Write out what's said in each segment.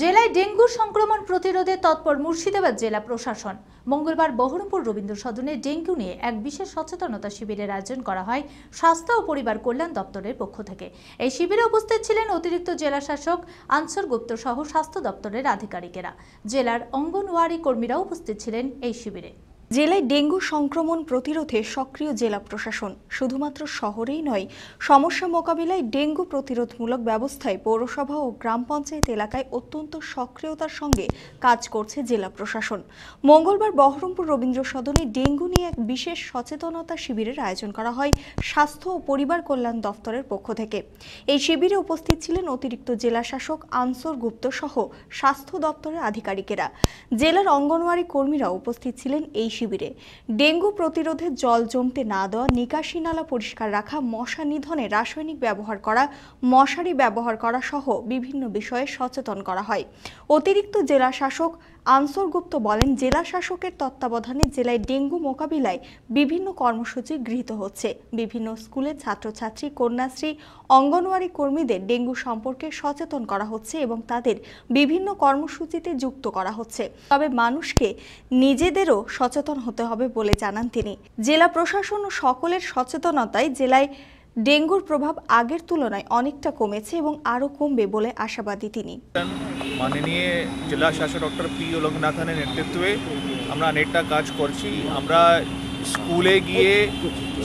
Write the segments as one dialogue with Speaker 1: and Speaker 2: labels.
Speaker 1: জেলায় ডেঙ্গুর সংক্রমণ প্রতিরোধে তৎপর মুর্শিদাবাদ জেলা প্রশাসন মঙ্গলবার বহরমপুর রবীন্দ্র সদনে ডেঙ্গু নিয়ে এক বিশেষ সচেতনতা শিবিরের আয়োজন করা হয় স্বাস্থ্য ও পরিবার কল্যাণ দপ্তরের পক্ষ থেকে এই শিবিরে উপস্থিত ছিলেন অতিরিক্ত জেলা শাসক আনসর গুপ্ত সহ স্বাস্থ্য দপ্তরের আধিকারিকেরা জেলার অঙ্গনওয়ারি কর্মীরা উপস্থিত ছিলেন এই শিবিরে জেলায় ডেঙ্গু সংক্রমণ প্রতিরোধে সক্রিয় জেলা প্রশাসন শুধুমাত্র শহরেই নয় সমস্যা মোকাবিলায় ডেঙ্গু প্রতিরোধমূলক ব্যবস্থায় পৌরসভা ও গ্রাম পঞ্চায়েত এলাকায় অত্যন্ত সক্রিয়তার সঙ্গে কাজ করছে জেলা প্রশাসন মঙ্গলবার বহরমপুর রবীন্দ্র সদনে ডেঙ্গু নিয়ে এক বিশেষ সচেতনতা শিবিরের আয়োজন করা হয় স্বাস্থ্য ও পরিবার কল্যাণ দফতরের পক্ষ থেকে এই শিবিরে উপস্থিত ছিলেন অতিরিক্ত জেলা শাসক আনসর গুপ্ত সহ স্বাস্থ্য দপ্তরের আধিকারিকেরা জেলার অঙ্গনওয়াড়ি কর্মীরা উপস্থিত ছিলেন এই শিবিরে ডেঙ্গু প্রতিরোধে জল জমতে না দেওয়া নিকাশি নালা পরিষ্কার রাখা মশা নিধনে রাসায়নিক ব্যবহার করা মশারি ব্যবহার করা সহ বিভিন্ন বিষয়ে সচেতন করা হয় অতিরিক্ত জেলা শাসক আনসর গুপ্ত বলেন জেলা শাসকের তত্ত্বাবধানে জেলায় ডেঙ্গু মোকাবিলায় বিভিন্ন কর্মসূচি গৃহীত হচ্ছে বিভিন্ন স্কুলে ছাত্রছাত্রী কন্যাশ্রী অঙ্গনওয়াড়ি কর্মীদের ডেঙ্গু সম্পর্কে সচেতন করা হচ্ছে এবং তাদের বিভিন্ন কর্মসূচিতে যুক্ত করা হচ্ছে তবে মানুষকে নিজেদেরও সচেতন হতে হবে বলে জানান তিনি জেলা প্রশাসন ও সকলের সচেতনতায় জেলায় ডেঙ্গুর প্রভাব আগের তুলনায় অনেকটা কমেছে এবং আরও কমবে বলে আশাবাদী তিনি
Speaker 2: মাননীয় জেলা শাসক ডক্টর পি লোকনাথনের নেতৃত্বে আমরা অনেকটা কাজ করছি আমরা স্কুলে গিয়ে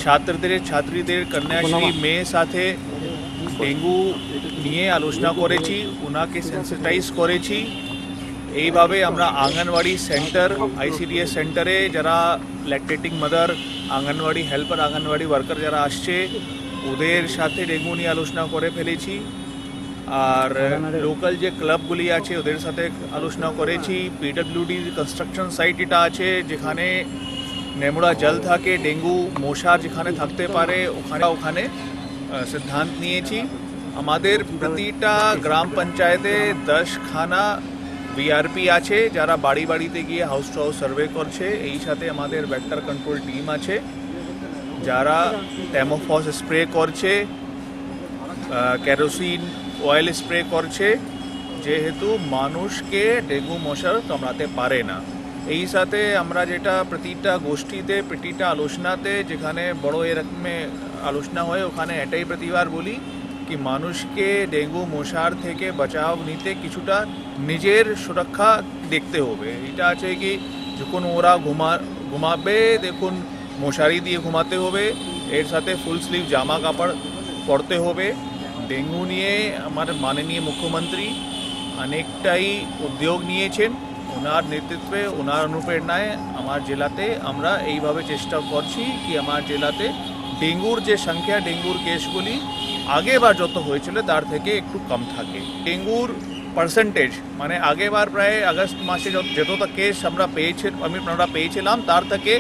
Speaker 2: ছাত্রদের ছাত্রীদের কন্যাশ্রী মেয়ে সাথে ডেঙ্গু নিয়ে আলোচনা করেছি ওনাকে সেন্সিটাইজ করেছি এইভাবে আমরা আঙ্গনওয়াড়ি সেন্টার আইসিডিএস সেন্টারে যারা lactating mother anganwadi helper anganwadi worker যারা আসছে ওদের সাথে ডেঙ্গু নিয়ে আলোচনা করে ফেলেছি আর লোকাল যে ক্লাবগুলি আছে ওদের সাথে আলোচনা করেছি পিডব্লিউডির কনস্ট্রাকশন সাইট এটা আছে যেখানে নেমড়া জল থাকে ডেঙ্গু মশা যেখানে থাকতে পারে ওখানে ওখানে সিদ্ধান্ত নিয়েছি আমাদের প্রতিটা গ্রাম পঞ্চায়েতে দশখানা বিআরপি আছে যারা বাড়ি বাড়িতে গিয়ে হাউস টু হাউস সার্ভে করছে এই সাথে আমাদের ভেক্টর কন্ট্রোল টিম আছে যারা ট্যামোফস স্প্রে করছে কেরোসিন অয়েল স্প্রে করছে যেহেতু মানুষকে ডেঙ্গু মশার কামড়াতে পারে না এই সাথে আমরা যেটা প্রতিটা গোষ্ঠীতে প্রতিটা আলোচনাতে যেখানে বড় এরকমে আলোচনা হয় ওখানে এটাই প্রতিবার বলি কি মানুষকে ডেঙ্গু মশার থেকে বাঁচাও নিতে কিছুটা নিজের সুরক্ষা দেখতে হবে এটা আছে কি যখন ওরা ঘুমা ঘুমাবে দেখুন মশারি দিয়ে ঘুমাতে হবে এর সাথে ফুল স্লিভ জামা কাপড় পরতে হবে ডেঙ্গু নিয়ে আমার মাননীয় মুখ্যমন্ত্রী অনেকটাই উদ্যোগ নিয়েছেন ওনার নেতৃত্বে ওনার অনুপ্রেরণায় আমার জেলাতে আমরা এইভাবে চেষ্টা করছি কি আমার জেলাতে ডেঙ্গুর যে সংখ্যা ডেঙ্গুর কেসগুলি আগেবার যত হয়েছিল তার থেকে একটু কম থাকে ডেঙ্গুর পার্সেন্টেজ মানে আগেবার প্রায় আগস্ট মাসে যতটা কেস আমরা পেয়েছি আমি আমরা পেয়েছিলাম তার থেকে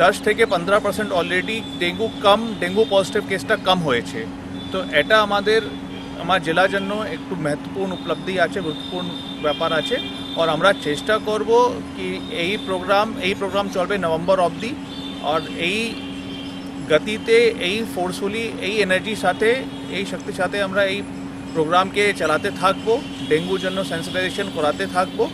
Speaker 2: দশ থেকে পনেরো পার্সেন্ট অলরেডি ডেঙ্গু কম ডেঙ্গু পজিটিভ কেসটা কম হয়েছে তো এটা আমাদের আমার জেলার জন্য একটু মহত্বপূর্ণ উপলব্ধি আছে গুরুত্বপূর্ণ ব্যাপার আছে আর আমরা চেষ্টা করব কি এই প্রোগ্রাম এই প্রোগ্রাম চলবে নভেম্বর অবধি আর এই গতিতে এই ফোর্সফুলি এই এনার্জির সাথে এই শক্তির সাথে আমরা এই প্রোগ্রামকে চালাতে থাকবো ডেঙ্গুর জন্য সেন্সিটাইজেশন করাতে থাকবো